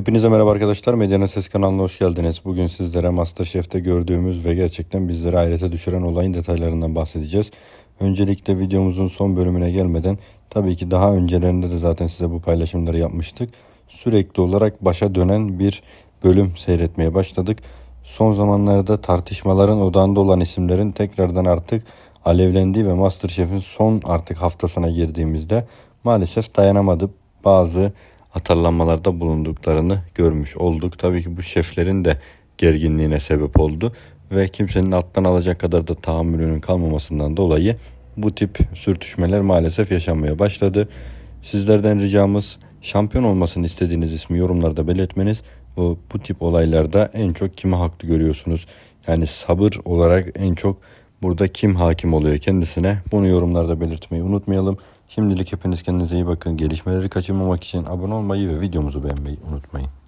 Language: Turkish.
Hepinize merhaba arkadaşlar. Medyanın Ses kanalına hoş geldiniz. Bugün sizlere Masterchef'te gördüğümüz ve gerçekten bizleri hayrete düşüren olayın detaylarından bahsedeceğiz. Öncelikle videomuzun son bölümüne gelmeden tabii ki daha öncelerinde de zaten size bu paylaşımları yapmıştık. Sürekli olarak başa dönen bir bölüm seyretmeye başladık. Son zamanlarda tartışmaların odağında olan isimlerin tekrardan artık alevlendiği ve Masterchef'in son artık haftasına girdiğimizde maalesef dayanamadı. Bazı atarlanmalarda bulunduklarını görmüş olduk. Tabii ki bu şeflerin de gerginliğine sebep oldu ve kimsenin alttan alacak kadar da tahammülünün kalmamasından dolayı bu tip sürtüşmeler maalesef yaşanmaya başladı. Sizlerden ricamız şampiyon olmasını istediğiniz ismi yorumlarda belirtmeniz. Bu, bu tip olaylarda en çok kimi haklı görüyorsunuz? Yani sabır olarak en çok Burada kim hakim oluyor kendisine? Bunu yorumlarda belirtmeyi unutmayalım. Şimdilik hepiniz kendinize iyi bakın. Gelişmeleri kaçırmamak için abone olmayı ve videomuzu beğenmeyi unutmayın.